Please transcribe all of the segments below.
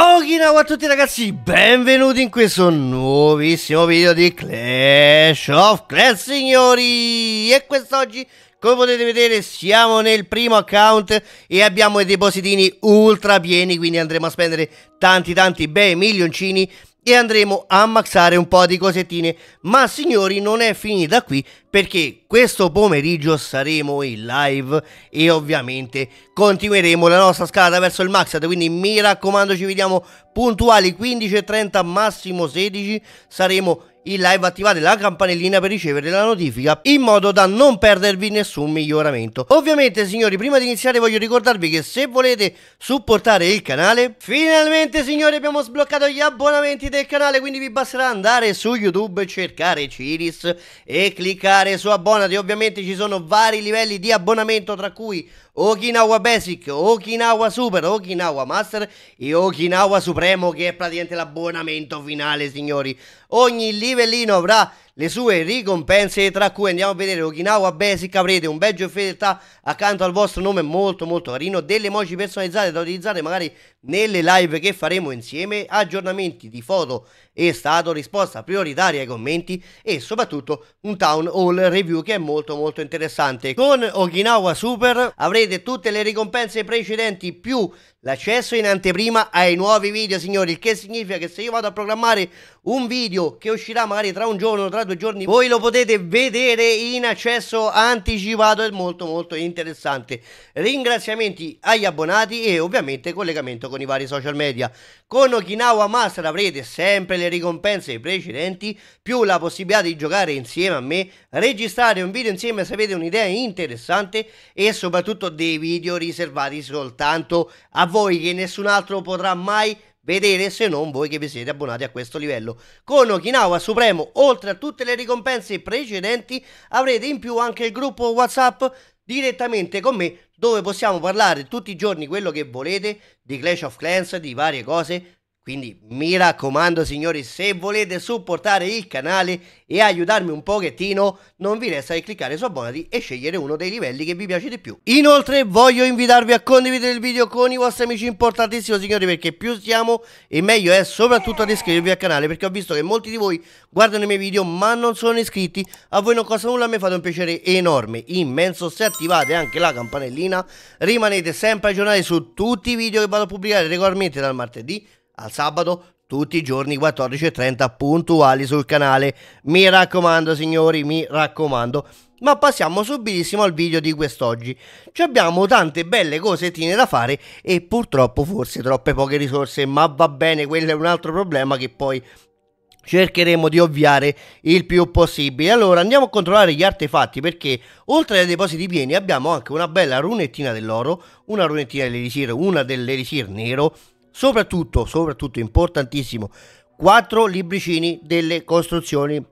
Okinawa a tutti ragazzi, benvenuti in questo nuovissimo video di Clash of Clans signori E quest'oggi, come potete vedere, siamo nel primo account e abbiamo i depositini ultra pieni Quindi andremo a spendere tanti tanti bei milioncini e andremo a maxare un po' di cosettine. Ma signori non è finita qui perché questo pomeriggio saremo in live e ovviamente continueremo la nostra scala verso il max. Quindi mi raccomando ci vediamo puntuali 15.30 massimo 16. Saremo in live attivate la campanellina per ricevere la notifica in modo da non perdervi nessun miglioramento. Ovviamente signori prima di iniziare voglio ricordarvi che se volete supportare il canale finalmente signori abbiamo sbloccato gli abbonamenti del canale quindi vi basterà andare su YouTube cercare Ciris e cliccare su abbonati ovviamente ci sono vari livelli di abbonamento tra cui Okinawa Basic, Okinawa Super, Okinawa Master e Okinawa Supremo che è praticamente l'abbonamento finale signori. Ogni livellino avrà le sue ricompense, tra cui andiamo a vedere Okinawa Basic, avrete un badge fedeltà accanto al vostro nome molto molto carino, delle emoji personalizzate da utilizzare magari nelle live che faremo insieme, aggiornamenti di foto e stato, risposta prioritaria ai commenti e soprattutto un town hall review che è molto molto interessante. Con Okinawa Super avrete tutte le ricompense precedenti più l'accesso in anteprima ai nuovi video signori, il che significa che se io vado a programmare un video che uscirà magari tra un giorno, tra due giorni voi lo potete vedere in accesso anticipato è molto molto interessante ringraziamenti agli abbonati e ovviamente collegamento con i vari social media con Okinawa Master avrete sempre le ricompense precedenti più la possibilità di giocare insieme a me registrare un video insieme se avete un'idea interessante e soprattutto dei video riservati soltanto a voi che nessun altro potrà mai vedere se non voi che vi siete abbonati a questo livello. Con Okinawa Supremo, oltre a tutte le ricompense precedenti, avrete in più anche il gruppo WhatsApp direttamente con me dove possiamo parlare tutti i giorni quello che volete di Clash of Clans, di varie cose quindi mi raccomando signori, se volete supportare il canale e aiutarmi un pochettino, non vi resta che cliccare su abbonati e scegliere uno dei livelli che vi piace di più. Inoltre voglio invitarvi a condividere il video con i vostri amici, importantissimo signori, perché più siamo e meglio è soprattutto ad iscrivervi al canale, perché ho visto che molti di voi guardano i miei video ma non sono iscritti, a voi non costa nulla, a me fate un piacere enorme, immenso, se attivate anche la campanellina, rimanete sempre aggiornati su tutti i video che vado a pubblicare regolarmente dal martedì al sabato tutti i giorni 14.30 puntuali sul canale. Mi raccomando signori, mi raccomando. Ma passiamo subitissimo al video di quest'oggi. Ci abbiamo tante belle cosettine da fare e purtroppo forse troppe poche risorse, ma va bene, quello è un altro problema che poi cercheremo di ovviare il più possibile. Allora andiamo a controllare gli artefatti perché oltre ai depositi pieni abbiamo anche una bella runettina dell'oro, una runettina dell'elisir, una dell'elisir nero, soprattutto, soprattutto importantissimo, quattro libricini delle costruzioni,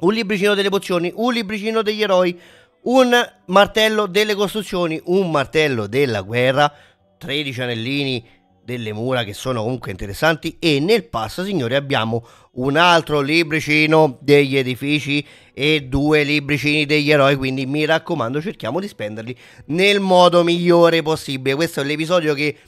un libricino delle pozioni, un libricino degli eroi, un martello delle costruzioni, un martello della guerra, 13 anellini delle mura che sono comunque interessanti e nel pass signori abbiamo un altro libricino degli edifici e due libricini degli eroi quindi mi raccomando cerchiamo di spenderli nel modo migliore possibile questo è l'episodio che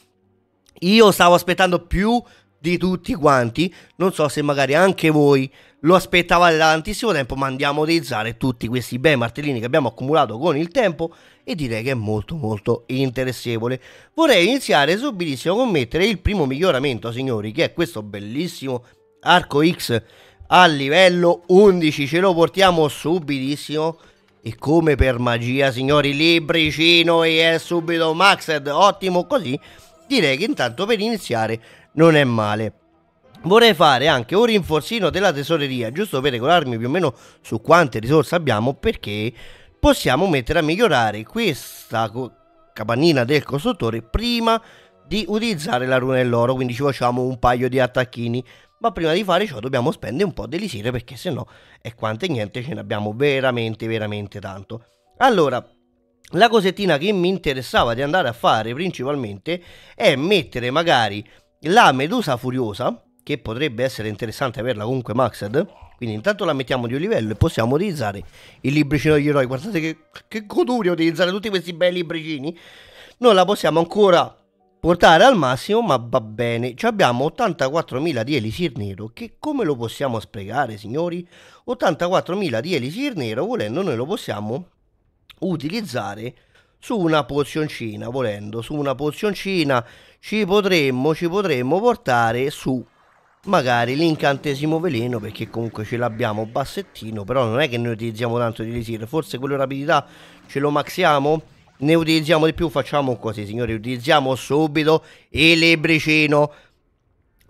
io stavo aspettando più di tutti quanti. Non so se magari anche voi lo aspettavate da tantissimo tempo, ma andiamo a utilizzare tutti questi bei martellini che abbiamo accumulato con il tempo e direi che è molto molto interessevole. Vorrei iniziare subitissimo con mettere il primo miglioramento, signori, che è questo bellissimo arco X a livello 11. Ce lo portiamo subitissimo. E come per magia, signori, libricino e è subito maxed, ottimo così direi che intanto per iniziare non è male. Vorrei fare anche un rinforzino della tesoreria, giusto per regolarmi più o meno su quante risorse abbiamo, perché possiamo mettere a migliorare questa capannina del costruttore prima di utilizzare la runa dell'oro, quindi ci facciamo un paio di attacchini. Ma prima di fare ciò dobbiamo spendere un po' di lisire perché se no è quanto e niente ce ne abbiamo veramente veramente tanto. Allora, la cosettina che mi interessava di andare a fare principalmente è mettere magari la medusa furiosa, che potrebbe essere interessante averla comunque maxed, quindi intanto la mettiamo di un livello e possiamo utilizzare il libricino degli eroi. Guardate che, che goduria utilizzare tutti questi bei libricini. Non la possiamo ancora portare al massimo, ma va bene. Ci abbiamo 84.000 di elisir nero, che come lo possiamo sprecare, signori? 84.000 di elisir nero, volendo, noi lo possiamo utilizzare su una pozioncina, volendo, su una pozioncina ci potremmo, ci potremmo portare su magari l'incantesimo veleno perché comunque ce l'abbiamo bassettino però non è che noi utilizziamo tanto di risir forse quello rapidità ce lo maxiamo ne utilizziamo di più facciamo così signori utilizziamo subito il libricino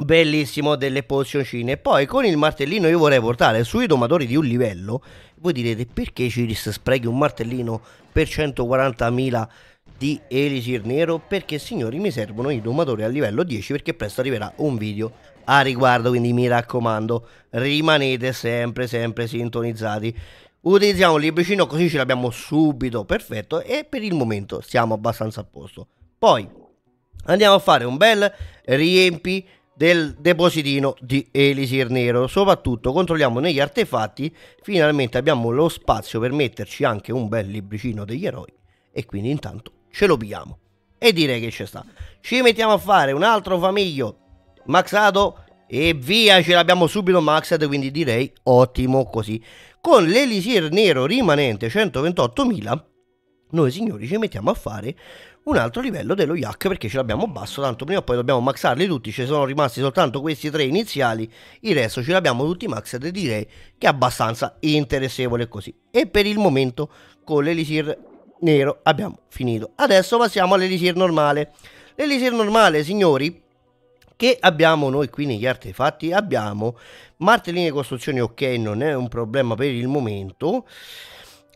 bellissimo delle pozioncine. Poi con il martellino io vorrei portare sui domatori di un livello. Voi direte perché Ciris sprechi un martellino per 140.000 di Elisir Nero? Perché signori mi servono i domatori a livello 10 perché presto arriverà un video a riguardo. Quindi mi raccomando rimanete sempre sempre sintonizzati. Utilizziamo il libricino così ce l'abbiamo subito, perfetto, e per il momento siamo abbastanza a posto. Poi andiamo a fare un bel riempimento del depositino di Elisir Nero. Soprattutto controlliamo negli artefatti, finalmente abbiamo lo spazio per metterci anche un bel libricino degli eroi e quindi intanto ce lo pigliamo. E direi che ci sta. Ci mettiamo a fare un altro famiglio maxato e via, ce l'abbiamo subito maxato, quindi direi ottimo così. Con l'elisir nero rimanente 128.000, noi signori ci mettiamo a fare un altro livello dello yak perché ce l'abbiamo basso, tanto prima o poi dobbiamo maxarli tutti, ci sono rimasti soltanto questi tre iniziali, il resto ce l'abbiamo tutti maxed e direi che è abbastanza interessevole così. E per il momento con l'elisir nero abbiamo finito. Adesso passiamo all'elisir normale. L'elisir normale, signori, che abbiamo noi qui negli artefatti? Abbiamo martellini e costruzioni ok, non è un problema per il momento.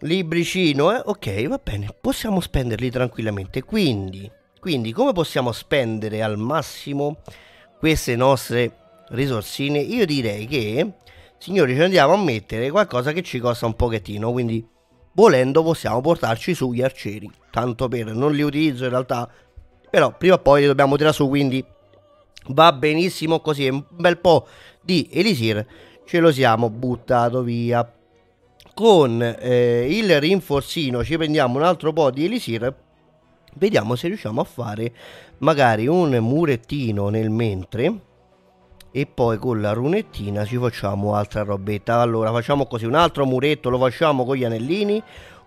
Libricino, eh? Ok, va bene, possiamo spenderli tranquillamente. Quindi, quindi come possiamo spendere al massimo queste nostre risorsine? Io direi che, signori, ci andiamo a mettere qualcosa che ci costa un pochettino, quindi volendo possiamo portarci su gli arcieri. Tanto per, non li utilizzo in realtà, però prima o poi li dobbiamo tirare su, quindi va benissimo così. Un bel po' di elisir ce lo siamo buttato via con eh, il rinforzino ci prendiamo un altro po' di elisir vediamo se riusciamo a fare magari un murettino nel mentre e poi con la runettina ci facciamo altra robetta allora facciamo così un altro muretto lo facciamo con gli anellini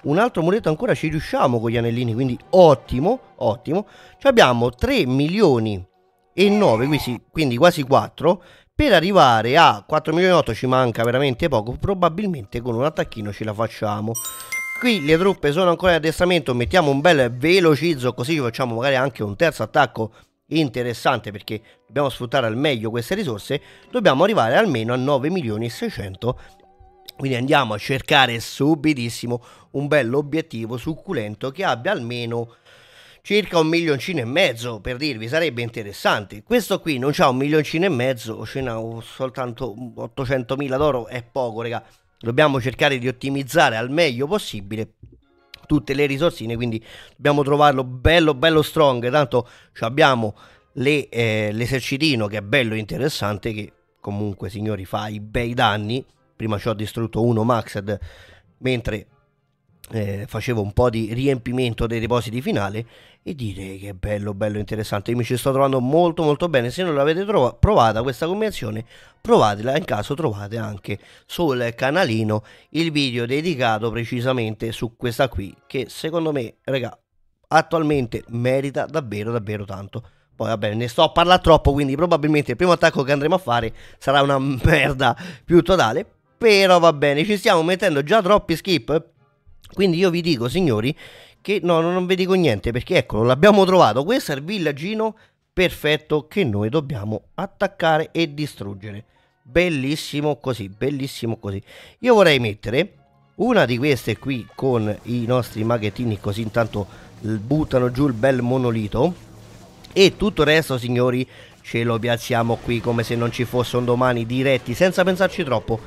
un altro muretto ancora ci riusciamo con gli anellini quindi ottimo ottimo ci abbiamo 3 milioni e 9 quindi, quindi quasi 4 per arrivare a 4 milioni 8 ci manca veramente poco probabilmente con un attacchino ce la facciamo qui le truppe sono ancora in addestramento mettiamo un bel velocizzo così ci facciamo magari anche un terzo attacco interessante perché dobbiamo sfruttare al meglio queste risorse dobbiamo arrivare almeno a 9 milioni 600 quindi andiamo a cercare subitissimo un bel obiettivo succulento che abbia almeno circa un milioncino e mezzo per dirvi sarebbe interessante questo qui non c'ha un milioncino e mezzo o ce n'ha soltanto 800 mila d'oro è poco raga dobbiamo cercare di ottimizzare al meglio possibile tutte le risorsine quindi dobbiamo trovarlo bello bello strong tanto abbiamo le, eh, l'esercitino che è bello interessante che comunque signori fa i bei danni prima ci ho distrutto uno maxed mentre eh, facevo un po' di riempimento dei depositi finali e dire che bello bello interessante io mi ci sto trovando molto molto bene se non l'avete trova- provata questa convenzione provatela in caso trovate anche sul canalino il video dedicato precisamente su questa qui che secondo me raga attualmente merita davvero davvero tanto poi vabbè, ne sto a parlare troppo, quindi probabilmente il primo attacco che andremo a fare sarà una merda più totale. Però va bene, ci stiamo mettendo già troppi skip quindi io vi dico, signori, che no, non vi dico niente perché eccolo, l'abbiamo trovato. Questo è il villaggino perfetto che noi dobbiamo attaccare e distruggere. Bellissimo così, bellissimo così. Io vorrei mettere una di queste qui con i nostri maghettini così intanto buttano giù il bel monolito. E tutto il resto, signori, ce lo piazziamo qui come se non ci fosse un domani diretti, senza pensarci troppo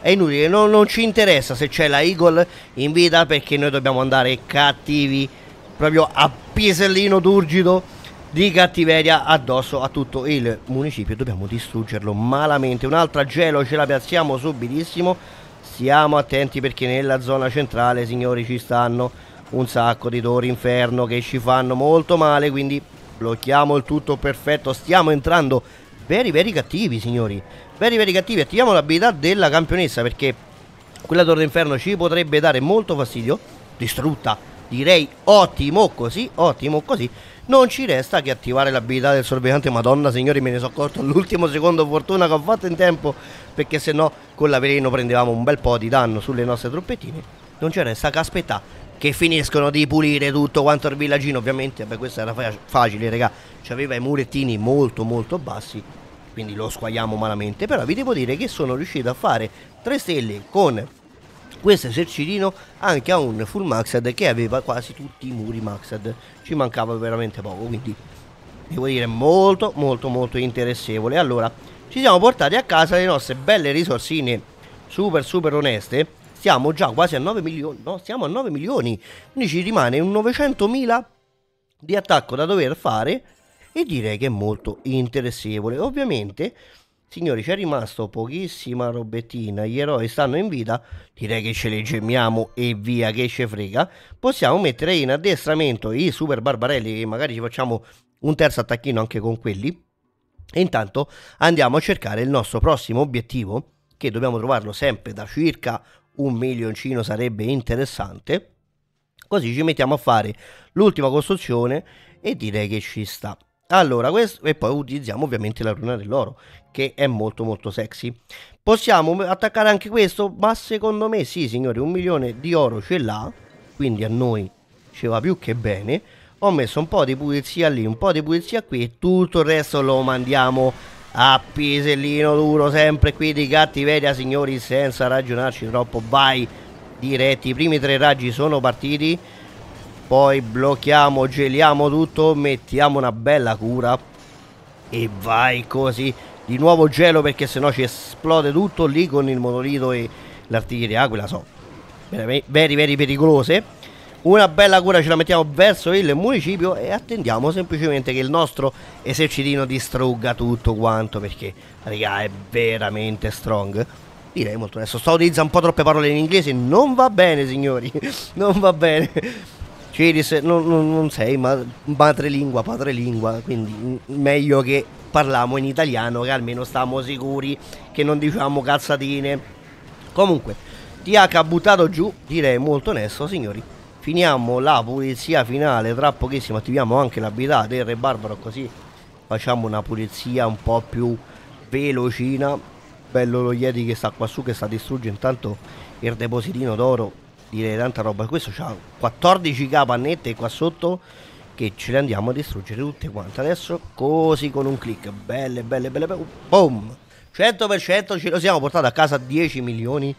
è inutile, non, non, ci interessa se c'è la Eagle in vita perché noi dobbiamo andare cattivi, proprio a pisellino turgido di cattiveria addosso a tutto il municipio. Dobbiamo distruggerlo malamente. Un'altra gelo ce la piazziamo subitissimo. Stiamo attenti perché nella zona centrale, signori, ci stanno un sacco di tori inferno che ci fanno molto male. Quindi blocchiamo il tutto perfetto. Stiamo entrando veri, veri cattivi, signori. Veri veri cattivi, attiviamo l'abilità della campionessa perché quella torre inferno ci potrebbe dare molto fastidio. Distrutta, direi ottimo così, ottimo così. Non ci resta che attivare l'abilità del sorvegliante. Madonna signori, me ne sono accorto all'ultimo secondo fortuna che ho fatto in tempo perché se no con la veleno prendevamo un bel po' di danno sulle nostre truppettine. Non ci resta che aspettare che finiscono di pulire tutto quanto il villaggino ovviamente beh questo era facile raga c'aveva i murettini molto molto bassi quindi lo squagliamo malamente, però vi devo dire che sono riuscito a fare 3 stelle con questo esercitino anche a un full maxed che aveva quasi tutti i muri maxed, ci mancava veramente poco, quindi devo dire molto molto molto interessevole. Allora, ci siamo portati a casa le nostre belle risorsine super super oneste, siamo già quasi a 9 milioni, no, siamo a 9 milioni, quindi ci rimane un 900 di attacco da dover fare e direi che è molto interessevole. Ovviamente, signori, c'è rimasto pochissima robettina, gli eroi stanno in vita, direi che ce le gemmiamo e via che ce frega. Possiamo mettere in addestramento i super barbarelli che magari ci facciamo un terzo attacchino anche con quelli. E intanto andiamo a cercare il nostro prossimo obiettivo, che dobbiamo trovarlo sempre da circa un milioncino sarebbe interessante. Così ci mettiamo a fare l'ultima costruzione e direi che ci sta. Allora, questo, e poi utilizziamo ovviamente la runa dell'oro, che è molto molto sexy. Possiamo attaccare anche questo? Ma secondo me sì, signori, un milione di oro ce l'ha, quindi a noi ci va più che bene. Ho messo un po' di pulizia lì, un po' di pulizia qui e tutto il resto lo mandiamo a pisellino duro, sempre qui di cattiveria, signori, senza ragionarci troppo. Vai, diretti, i primi tre raggi sono partiti poi blocchiamo, geliamo tutto, mettiamo una bella cura. E vai così. Di nuovo gelo perché sennò ci esplode tutto lì con il monolito e l'artiglieria aquila. Ah, so, veri, veri pericolose. Una bella cura ce la mettiamo verso il municipio e attendiamo semplicemente che il nostro esercitino distrugga tutto quanto perché, raga, è veramente strong direi molto adesso sto utilizzando un po' troppe parole in inglese non va bene signori non va bene ci non, non, non sei madrelingua, padrelingua, quindi meglio che parliamo in italiano che almeno stiamo sicuri che non diciamo cazzatine. Comunque, TH ha buttato giù, direi molto onesto signori. Finiamo la pulizia finale, tra pochissimo attiviamo anche l'abilità del Re Barbaro così facciamo una pulizia un po' più velocina. Bello lo Yeti che sta qua su che sta distruggendo intanto il depositino d'oro dire tanta roba. Questo ha 14k pannette qua sotto che ce le andiamo a distruggere tutte quante. Adesso così con un clic. Belle, belle, belle, belle. Boom! 100% ce lo siamo portato a casa 10 milioni.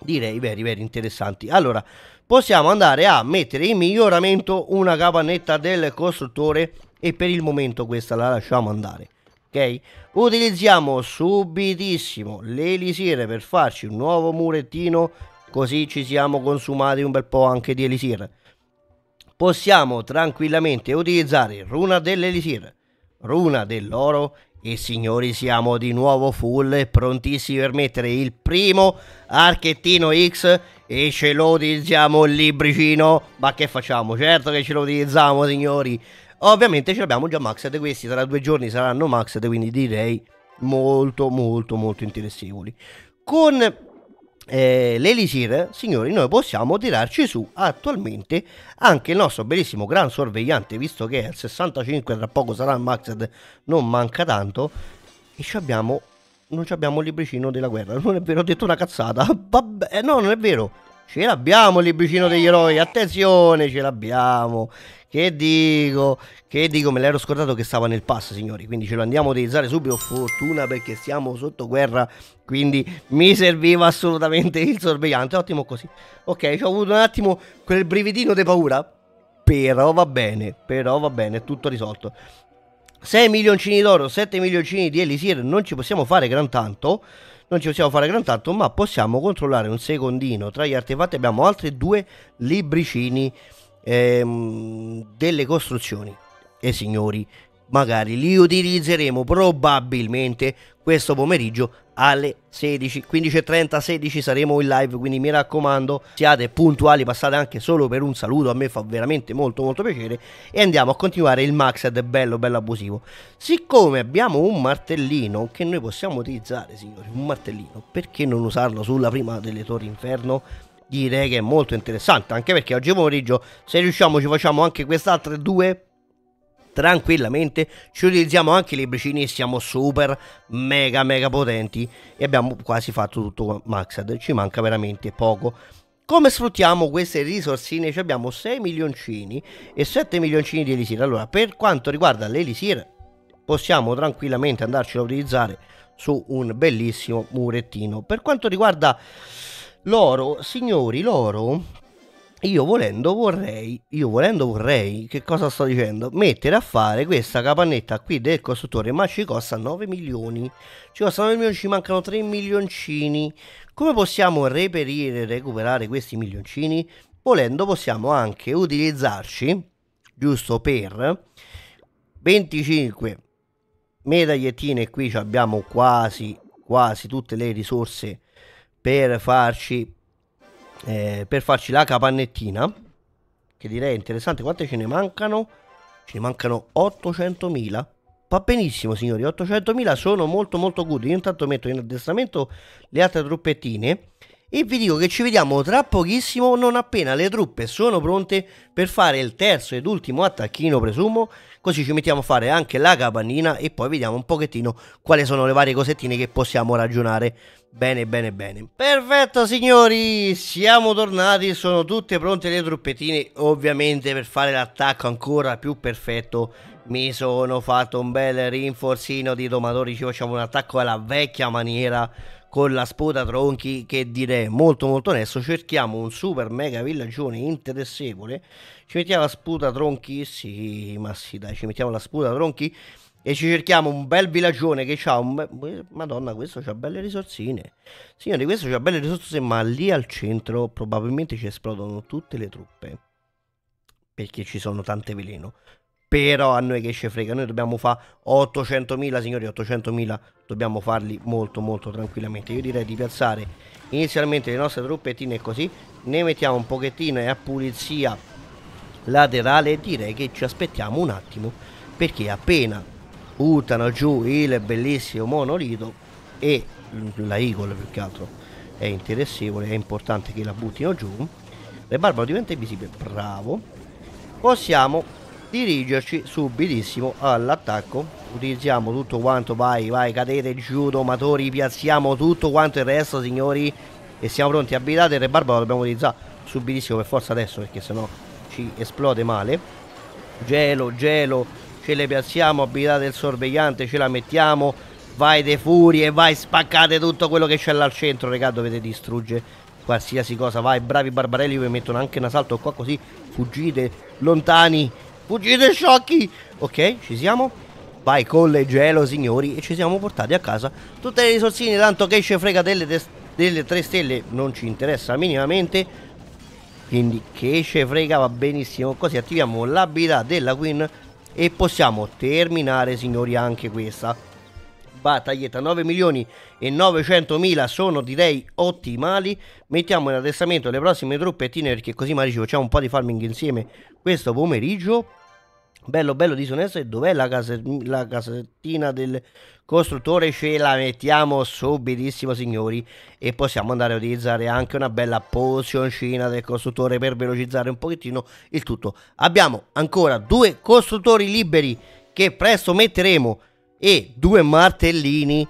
Direi veri, veri interessanti. Allora, possiamo andare a mettere in miglioramento una capannetta del costruttore e per il momento questa la lasciamo andare. Ok? Utilizziamo subitissimo l'elisire per farci un nuovo murettino così ci siamo consumati un bel po' anche di Elisir. Possiamo tranquillamente utilizzare Runa dell'Elisir, Runa dell'Oro e signori siamo di nuovo full e prontissimi per mettere il primo archettino X e ce lo utilizziamo il libricino. Ma che facciamo? Certo che ce lo utilizziamo signori. Ovviamente ce l'abbiamo già maxed, questi tra due giorni saranno maxed, quindi direi molto molto molto interessevoli. Con eh, l'Elisir, signori, noi possiamo tirarci su attualmente anche il nostro bellissimo gran sorvegliante, visto che è al 65, tra poco sarà il Maxed, non manca tanto, e ci abbiamo, non ci abbiamo il libricino della guerra, non è vero, ho detto una cazzata, vabbè, no, non è vero, Ce l'abbiamo il libricino degli eroi, attenzione, ce l'abbiamo. Che dico? Che dico? Me l'ero scordato che stava nel pass, signori. Quindi ce lo andiamo a utilizzare subito. Fortuna perché siamo sotto guerra. Quindi mi serviva assolutamente il sorvegliante. Ottimo così. Ok, ci ho avuto un attimo quel brividino di paura. Però va bene, però va bene, è tutto risolto. 6 milioncini d'oro, 7 milioncini di elisir, non ci possiamo fare gran tanto non ci possiamo fare gran tanto, ma possiamo controllare un secondino. Tra gli artefatti abbiamo altri due libricini ehm, delle costruzioni. E signori, magari li utilizzeremo probabilmente questo pomeriggio alle 16 15.30 16 saremo in live quindi mi raccomando siate puntuali passate anche solo per un saluto a me fa veramente molto molto piacere e andiamo a continuare il max ed è bello bello abusivo siccome abbiamo un martellino che noi possiamo utilizzare signori un martellino perché non usarlo sulla prima delle torri inferno direi che è molto interessante anche perché oggi pomeriggio se riusciamo ci facciamo anche queste altre due tranquillamente, ci utilizziamo anche i libricini, e siamo super mega mega potenti e abbiamo quasi fatto tutto Maxed ci manca veramente poco. Come sfruttiamo queste risorsine? Ci abbiamo 6 milioncini e 7 milioncini di elisir. Allora, per quanto riguarda l'elisir, possiamo tranquillamente andarci a utilizzare su un bellissimo murettino. Per quanto riguarda l'oro, signori, l'oro io volendo vorrei, io volendo vorrei, che cosa sto dicendo? Mettere a fare questa capannetta qui del costruttore, ma ci costa 9 milioni. Ci costa 9 milioni, ci mancano 3 milioncini. Come possiamo reperire e recuperare questi milioncini? Volendo possiamo anche utilizzarci, giusto per 25 medagliettine, qui abbiamo quasi, quasi tutte le risorse per farci eh, per farci la capannettina che direi interessante quante ce ne mancano ce ne mancano 800.000 va benissimo signori 800.000 sono molto molto good io intanto metto in addestramento le altre truppettine e vi dico che ci vediamo tra pochissimo non appena le truppe sono pronte per fare il terzo ed ultimo attacchino presumo così ci mettiamo a fare anche la capannina e poi vediamo un pochettino quali sono le varie cosettine che possiamo ragionare bene bene bene perfetto signori siamo tornati sono tutte pronte le truppettine ovviamente per fare l'attacco ancora più perfetto mi sono fatto un bel rinforzino di domatori ci facciamo un attacco alla vecchia maniera con la sputa tronchi che direi molto molto onesto cerchiamo un super mega villaggione interessevole ci mettiamo la sputa tronchi sì ma sì dai ci mettiamo la sputa tronchi e ci cerchiamo un bel villaggione che ha un be- madonna questo ha belle risorsine signori questo ha belle risorse ma lì al centro probabilmente ci esplodono tutte le truppe perché ci sono tante veleno però a noi che ci frega, noi dobbiamo fare 800.000 signori, 800.000 dobbiamo farli molto molto tranquillamente, io direi di piazzare inizialmente le nostre truppettine così, ne mettiamo un pochettino e a pulizia laterale e direi che ci aspettiamo un attimo, perché appena buttano giù il bellissimo monolito e la Eagle più che altro è interessevole, è importante che la buttino giù, le barbaro diventa invisibile, bravo, possiamo dirigerci subitissimo all'attacco utilizziamo tutto quanto vai vai cadete giù domatori piazziamo tutto quanto il resto signori e siamo pronti abilitate il re barba lo dobbiamo utilizzare subitissimo per forza adesso perché sennò ci esplode male gelo gelo ce le piazziamo abilitate il sorvegliante ce la mettiamo vai de furie vai spaccate tutto quello che c'è là al centro regà dovete distruggere qualsiasi cosa vai bravi barbarelli vi mettono anche un assalto qua così fuggite lontani Fuggite sciocchi! Ok, ci siamo? Vai con le gelo, signori, e ci siamo portati a casa tutte le risorsine, tanto che esce frega delle, delle 3 stelle, non ci interessa minimamente. Quindi che esce frega va benissimo, così attiviamo l'abilità della Queen e possiamo terminare, signori, anche questa battaglietta 9 milioni e 900 mila sono direi ottimali mettiamo in addestramento le prossime truppe perché così magari ci facciamo un po' di farming insieme questo pomeriggio bello bello disonesto e dov'è la, case, la casettina del costruttore ce la mettiamo subitissimo signori e possiamo andare a utilizzare anche una bella pozioncina del costruttore per velocizzare un pochettino il tutto abbiamo ancora due costruttori liberi che presto metteremo e due martellini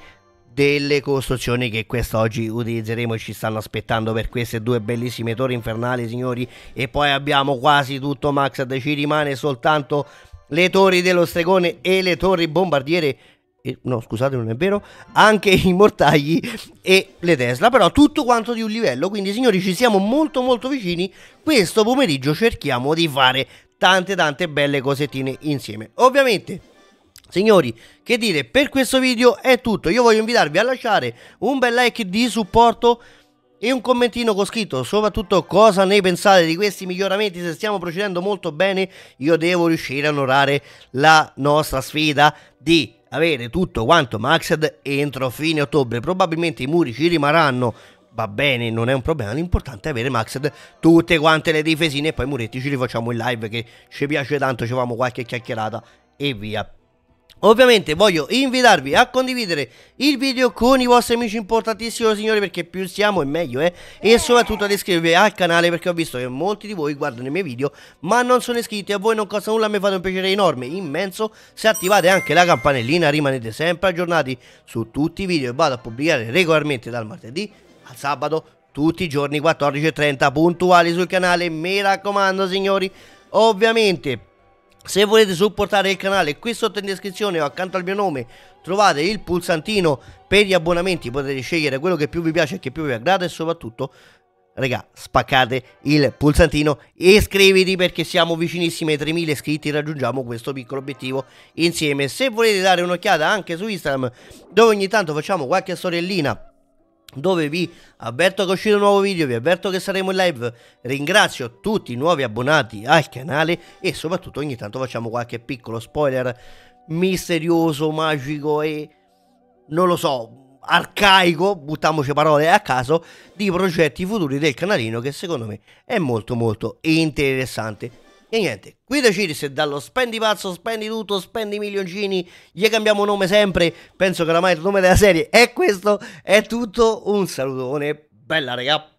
delle costruzioni che quest'oggi utilizzeremo e ci stanno aspettando per queste due bellissime torri infernali signori e poi abbiamo quasi tutto Max ci rimane soltanto le torri dello stregone e le torri bombardiere no scusate non è vero, anche i mortagli e le Tesla, però tutto quanto di un livello, quindi signori ci siamo molto molto vicini, questo pomeriggio cerchiamo di fare tante tante belle cosettine insieme, ovviamente Signori, che dire, per questo video è tutto, io voglio invitarvi a lasciare un bel like di supporto e un commentino con scritto, soprattutto cosa ne pensate di questi miglioramenti, se stiamo procedendo molto bene, io devo riuscire a onorare la nostra sfida di avere tutto quanto maxed entro fine ottobre. Probabilmente i muri ci rimarranno, va bene, non è un problema, l'importante è avere maxed tutte quante le difesine e poi i muretti ci rifacciamo in live che ci piace tanto, ci facciamo qualche chiacchierata e via Ovviamente voglio invitarvi a condividere il video con i vostri amici importantissimo signori perché più siamo e meglio eh E soprattutto ad iscrivervi al canale perché ho visto che molti di voi guardano i miei video ma non sono iscritti A voi non costa nulla, mi fate un piacere enorme, immenso Se attivate anche la campanellina rimanete sempre aggiornati su tutti i video e vado a pubblicare regolarmente dal martedì al sabato Tutti i giorni 14.30 puntuali sul canale, mi raccomando signori Ovviamente se volete supportare il canale qui sotto in descrizione o accanto al mio nome trovate il pulsantino per gli abbonamenti, potete scegliere quello che più vi piace e che più vi aggrada e soprattutto Raga, spaccate il pulsantino e iscriviti perché siamo vicinissimi ai 3000 iscritti e raggiungiamo questo piccolo obiettivo insieme. Se volete dare un'occhiata anche su Instagram dove ogni tanto facciamo qualche sorellina dove vi avverto che è uscito un nuovo video, vi avverto che saremo in live, ringrazio tutti i nuovi abbonati al canale e soprattutto ogni tanto facciamo qualche piccolo spoiler misterioso, magico e non lo so, arcaico, buttiamoci parole a caso, di progetti futuri del canalino che secondo me è molto molto interessante. E niente, qui decidi se dallo spendi pazzo, spendi tutto, spendi milioncini, gli cambiamo nome sempre. Penso che oramai il nome della serie è questo. È tutto, un salutone, bella regà.